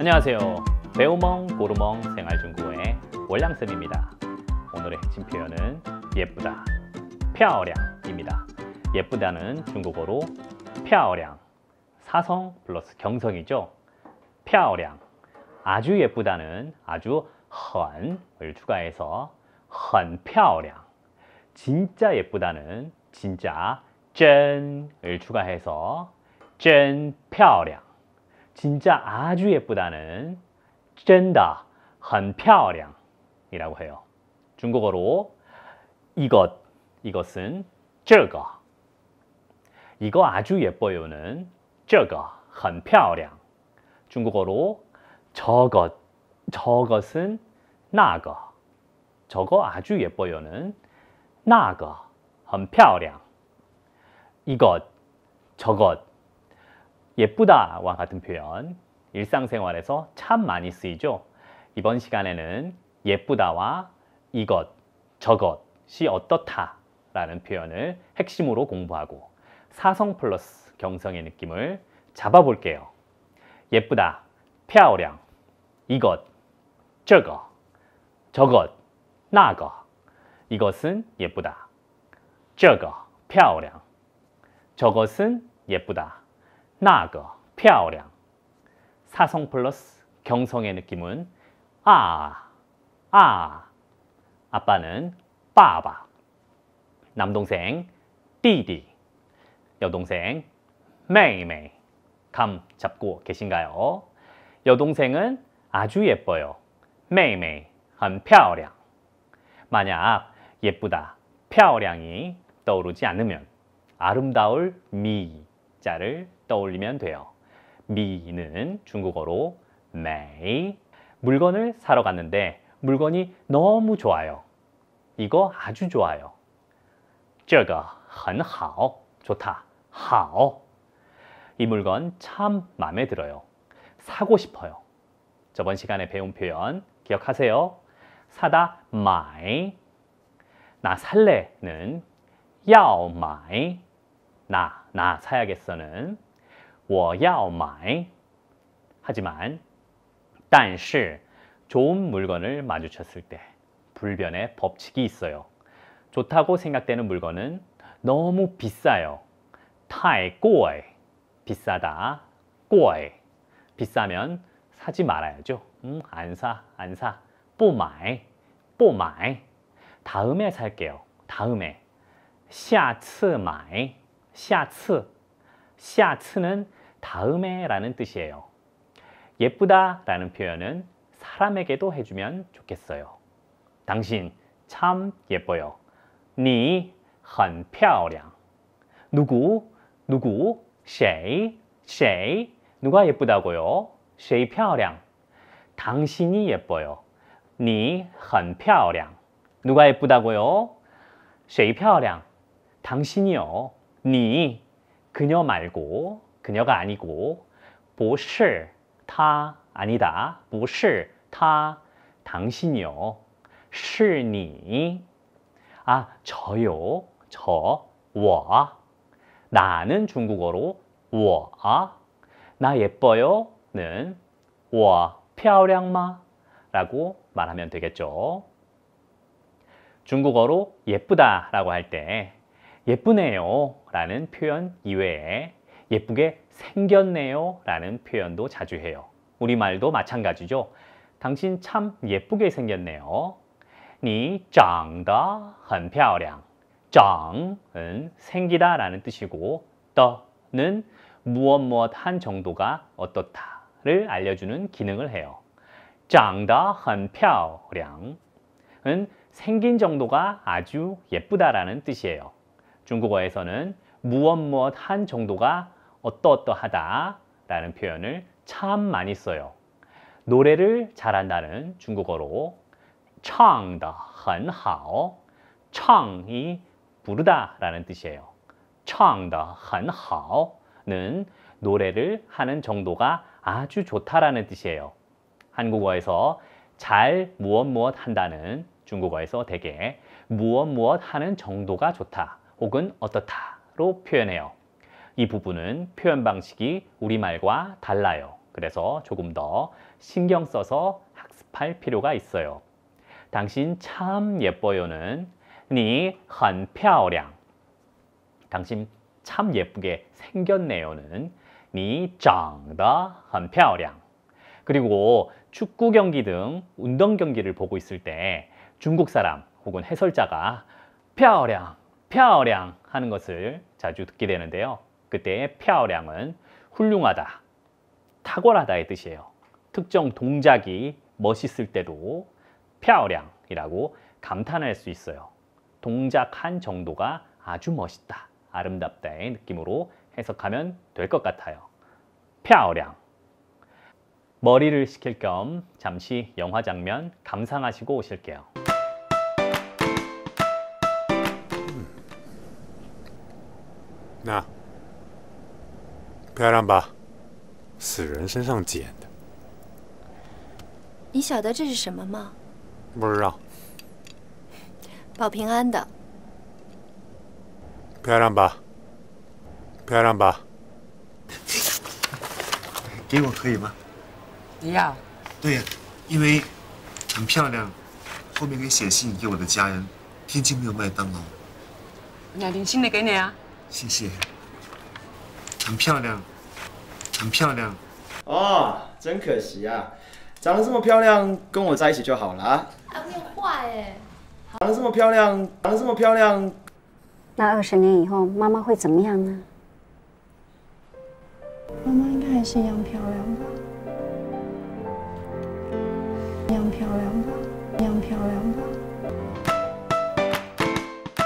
안녕하세요 배우멍 고르멍 생활중국어의 월량쌤입니다 오늘의 핵심 표현은 예쁘다 펴어입니다 예쁘다는 중국어로 펴어 사성 플러스 경성이죠 펴어 아주 예쁘다는 아주 헌을 추가해서 헌펴어 진짜 예쁘다는 진짜 쩐을 추가해서 쩐漂亮 진짜 아주 예쁘다는 젠다, 很漂亮 이라고 해요. 중국어로 이것, 이것은 这个 이거 아주 예뻐요는 这个很漂亮 중국어로 저것, 저것은 나거 저거 아주 예뻐요는 나거很漂亮 이것, 저것 예쁘다와 같은 표현 일상생활에서 참 많이 쓰이죠. 이번 시간에는 예쁘다와 이것, 저것이 어떻다라는 표현을 핵심으로 공부하고 사성 플러스 경성의 느낌을 잡아볼게요. 예쁘다, 펴오량, 이것, 저거, 저것, 나거. 이것은 예쁘다. 저거, 펴오량. 저것은 예쁘다. 나거, 漂亮. 사성 플러스 경성의 느낌은 아, 아. 아빠는 빠바. 남동생 디디. 여동생 메이메이. 감 잡고 계신가요? 여동생은 아주 예뻐요. 메이메이. 한漂亮. 만약 예쁘다, 漂亮이 떠오르지 않으면 아름다울 미자를 떠올리면 돼요. 미는 중국어로 m a 물건을 사러 갔는데 물건이 너무 좋아요. 이거 아주 좋아요. 这个很好. 좋다. 好.이 물건 참 마음에 들어요. 사고 싶어요. 저번 시간에 배운 표현 기억하세요. 사다 마이 나 살래는 야오 마이 나나 사야겠어는 我要买. 하지만 但是 좋은 물건을 마주쳤을 때 불변의 법칙이 있어요. 좋다고 생각되는 물건은 너무 비싸요. 太贵. 비싸다. 贵. 비싸면 사지 말아야죠. 음, 안 사, 안 사. 不买,不买. 다음에 살게요. 다음에. 下次买,下次. 下次는 다음에 라는 뜻이에요. 예쁘다 라는 표현은 사람에게도 해주면 좋겠어요. 당신 참 예뻐요. 你很漂亮. 누구, 누구, 谁,谁, 누가 예쁘다고요? 谁漂亮. 당신이 예뻐요. 你很漂亮. 누가 예쁘다고요? 谁漂亮. 당신이요. 你, 그녀 말고 그녀가 아니고 보是타 아니다. 보是타 당신이요. 시니 아, 저요. 저. 워 나는 중국어로 워나 예뻐요는 我漂亮마 라고 말하면 되겠죠. 중국어로 예쁘다 라고 할 때 예쁘네요 라는 표현 이외에 예쁘게 생겼네요 라는 표현도 자주 해요. 우리말도 마찬가지죠. 당신 참 예쁘게 생겼네요. 你짱다很漂亮짱은 생기다 라는 뜻이고 떠는 무엇 무엇 한 정도가 어떻다를 알려주는 기능을 해요. 짱다很漂亮은 생긴 정도가 아주 예쁘다라는 뜻이에요. 중국어에서는 무엇 무엇 한 정도가 어떠어떠하다라는 표현을 참 많이 써요. 노래를 잘한다는 중국어로 唱的很好, 唱이 부르다라는 뜻이에요. 唱的很好는 노래를 하는 정도가 아주 좋다라는 뜻이에요. 한국어에서 잘 무엇 무엇 한다는 중국어에서 대개 무엇 무엇 하는 정도가 좋다 혹은 어떻다로 표현해요. 이 부분은 표현 방식이 우리말과 달라요. 그래서 조금 더 신경 써서 학습할 필요가 있어요. 당신 참 예뻐요는 니很漂亮 당신 참 예쁘게 생겼네요는 你长得很漂亮. 그리고 축구 경기 등 운동 경기를 보고 있을 때 중국 사람 혹은 해설자가 漂亮,漂亮 하는 것을 자주 듣게 되는데요. 그때 의 펴량은 훌륭하다, 탁월하다의 뜻이에요. 특정 동작이 멋있을 때도 펴량이라고 감탄할 수 있어요. 동작 한 정도가 아주 멋있다, 아름답다의 느낌으로 해석하면 될 것 같아요. 펴량 머리를 식힐 겸 잠시 영화 장면 감상하시고 오실게요. 나漂亮吧，死人身上捡的。你晓得这是什么吗？不知道。保平安的。漂亮吧。漂亮吧。给我可以吗？你要。对呀，因为很漂亮，后面可以写信给我的家人。天津没有麦当劳。那零星的给你啊。谢谢。很漂亮，很漂亮哦！真可惜啊，长得这么漂亮，跟我在一起就好了。不要坏，长得这么漂亮，长得这么漂亮。那二十年以后，妈妈会怎么样呢？妈妈应该还是一样漂亮吧？一样漂亮吧？一样漂亮吧？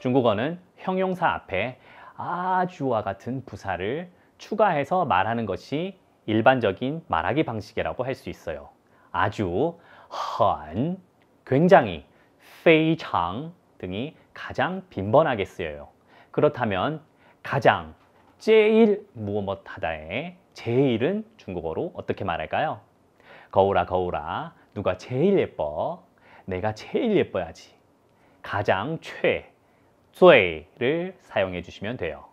中文是形容词，前面。 아주와 같은 부사를 추가해서 말하는 것이 일반적인 말하기 방식이라고 할 수 있어요. 아주, 헌, 굉장히, 非常 등이 가장 빈번하게 쓰여요. 그렇다면 가장, 제일 무엇하다의 제일은 중국어로 어떻게 말할까요? 거울아 거울아 누가 제일 예뻐? 내가 제일 예뻐야지. 가장 최 最를 사용해 주시면 돼요.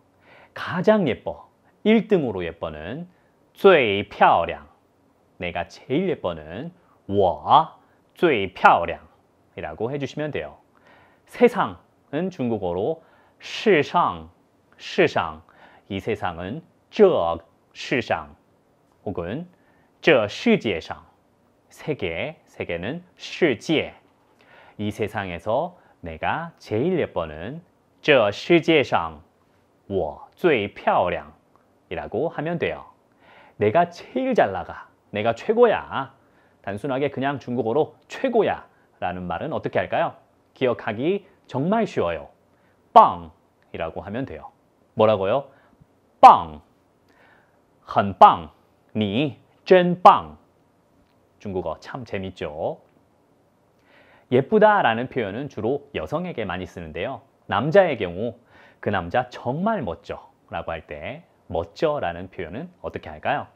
가장 예뻐, 1등으로 예뻐는 最漂亮 내가 제일 예뻐는 我最漂亮이라고 해주시면 돼요. 세상은 중국어로 시상, 시상 이 세상은 这世상 혹은 这世界上 세계, 세계는 世界이 세상에서 내가 제일 예뻐는 这世界上我最漂亮이라고 하면 돼요. 내가 제일 잘 나가. 내가 최고야. 단순하게 그냥 중국어로 최고야 라는 말은 어떻게 할까요? 기억하기 정말 쉬워요. 빵 이라고 하면 돼요. 뭐라고요? 빵. 很棒.你真棒. 중국어 참 재밌죠? 예쁘다 라는 표현은 주로 여성에게 많이 쓰는데요. 남자의 경우 그 남자 정말 멋져 라고 할 때 멋져 라는 표현은 어떻게 할까요?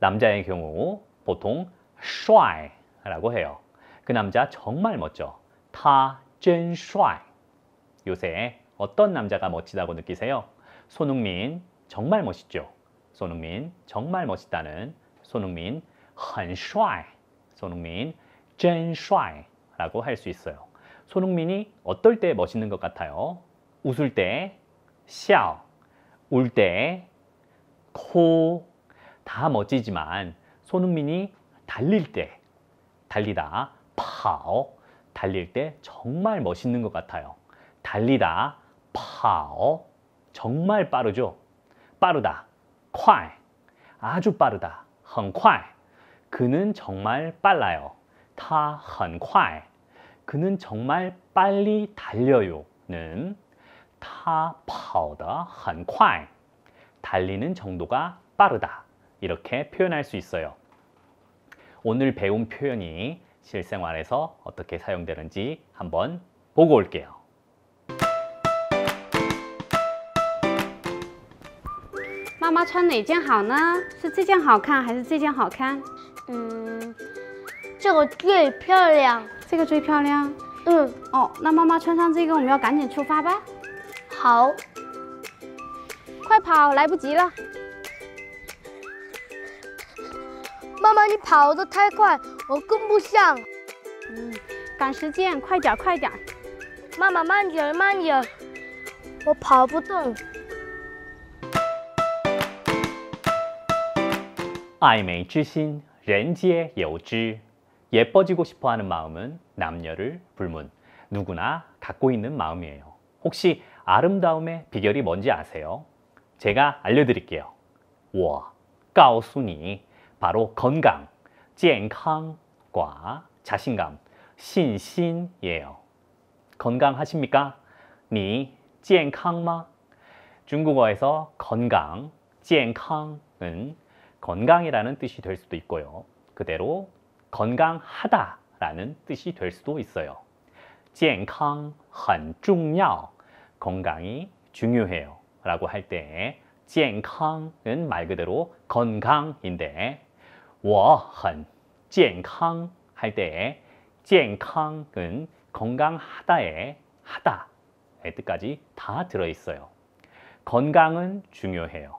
남자의 경우 보통 帅 라고 해요. 그 남자 정말 멋져. 他真帅 요새 어떤 남자가 멋지다고 느끼세요? 손흥민 정말 멋있죠. 손흥민 정말 멋있다는 손흥민 很帅 손흥민 真帅라고 할 수 있어요. 손흥민이 어떨 때 멋있는 것 같아요? 웃을 때, 샤, 울 때, 코, 다 멋지지만 손흥민이 달릴 때, 달리다, 파오, 달릴 때 정말 멋있는 것 같아요. 달리다, 파오, 정말 빠르죠? 빠르다, 콰이, 아주 빠르다, 헌콰이, 그는 정말 빨라요. 타콰이 그는 정말 빨리 달려요는 타跑다 很快 달리는 정도가 빠르다 이렇게 표현할 수 있어요. 오늘 배운 표현이 실생활에서 어떻게 사용되는지 한번 보고 올게요. 마마 穿哪件好呢?是这件好看还是这件好看?嗯,这个最漂亮。这个最漂亮，嗯，哦，那妈妈穿上这个，我们要赶紧出发吧。好，快跑，来不及了。妈妈，你跑得太快，我跟不上。嗯，赶时间，快点，快点。妈妈，慢点，慢点，我跑不动。爱美之心，人皆有之。 예뻐지고 싶어 하는 마음은 남녀를 불문, 누구나 갖고 있는 마음이에요. 혹시 아름다움의 비결이 뭔지 아세요? 제가 알려드릴게요. 워, 까오순이 바로 건강, 健康과 자신감, 신신이에요. 건강하십니까? 니, 健康마? 중국어에서 건강, 健康은 건강이라는 뜻이 될 수도 있고요. 그대로 건강하다라는 뜻이 될 수도 있어요. 健康很重要. 건강이 중요해요. 라고 할 때, 健康은 말 그대로 건강인데, 我很健康할 때, 健康은 건강하다의 하다의 뜻까지 다 들어있어요. 건강은 중요해요.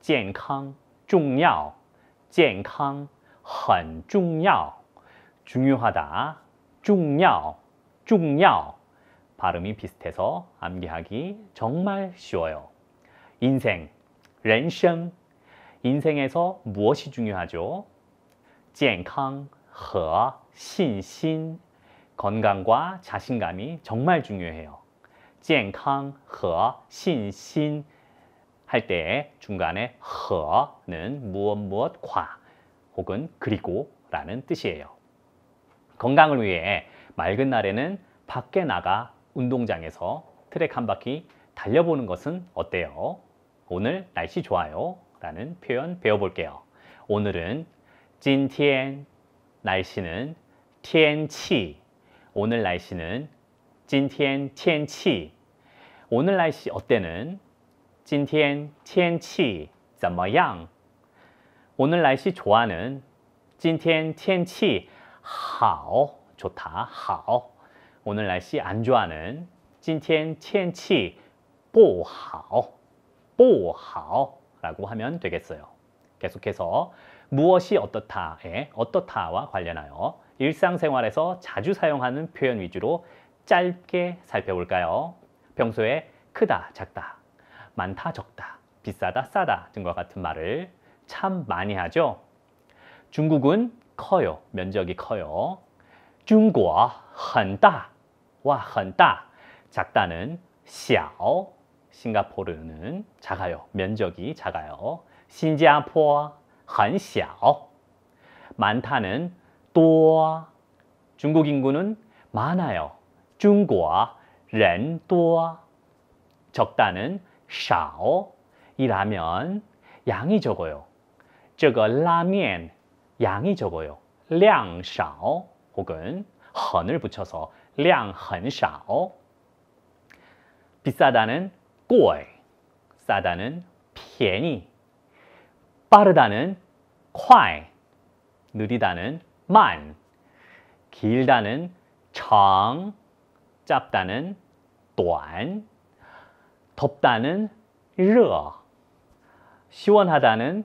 健康重要,健康很重要, 중요하다, 重要,重要. 발음이 비슷해서 암기하기 정말 쉬워요. 인생, 人生, 인생에서 무엇이 중요하죠? 健康和信心, 건강과 자신감이 정말 중요해요. 健康和信心할 때 중간에 和는 무엇 무엇과 혹은 그리고 라는 뜻이에요. 건강을 위해 맑은 날에는 밖에 나가 운동장에서 트랙 한 바퀴 달려보는 것은 어때요? 오늘 날씨 좋아요 라는 표현 배워볼게요. 오늘은 찐티엔 날씨는 티엔치 오늘 날씨는 찐티엔 티엔치 오늘 날씨 어때는 찐티엔 티엔치 怎么样 오늘 날씨 좋아는 今天天气好 좋다 好 오늘 날씨 안 좋아는 今天天气不好不好라고 하면 되겠어요. 계속해서 무엇이 어떻다에 어떻다와 관련하여 일상생활에서 자주 사용하는 표현 위주로 짧게 살펴볼까요? 평소에 크다, 작다, 많다, 적다, 비싸다, 싸다 등과 같은 말을 참 많이 하죠. 중국은 커요. 면적이 커요. 중국어 很大,와很大. 작다는 小, 싱가포르는 작아요. 면적이 작아요. 신자포 很小. 많다는 多. 중국 인구는 많아요. 중국人多. 적다는 少이라면 양이 적어요. 这个拉面양이 적어요. 量少 혹은 很을 붙여서 量很少 비싸다는 꼬 싸다는 便宜 빠르다는 快 느리다는 慢 길다는 长 짧다는 短 덥다는 热 시원하다는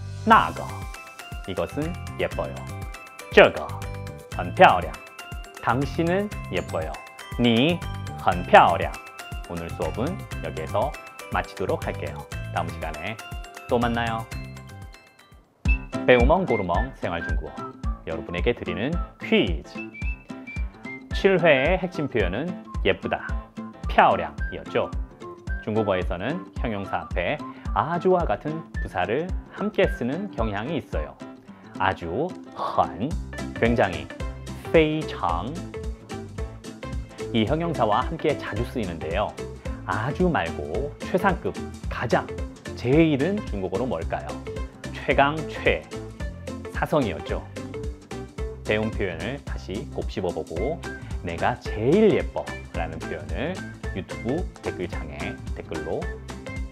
나거 이것은 예뻐요. 저거 很漂亮. 당신은 예뻐요. 니很漂亮. 오늘 수업은 여기에서 마치도록 할게요. 다음 시간에 또 만나요. 배우멍 고르멍 생활중국어 여러분에게 드리는 퀴즈 7회의 핵심 표현은 예쁘다, 漂亮이었죠. 중국어에서는 형용사 앞에 아주와 같은 부사를 함께 쓰는 경향이 있어요. 아주, 很, 굉장히, 非常이 형용사와 함께 자주 쓰이는데요. 아주 말고 최상급, 가장, 제일은 중국어로 뭘까요? 최강, 최, 사성이었죠. 대용 표현을 다시 곱씹어보고 내가 제일 예뻐 라는 표현을 유튜브 댓글창에 댓글로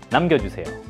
남겨주세요.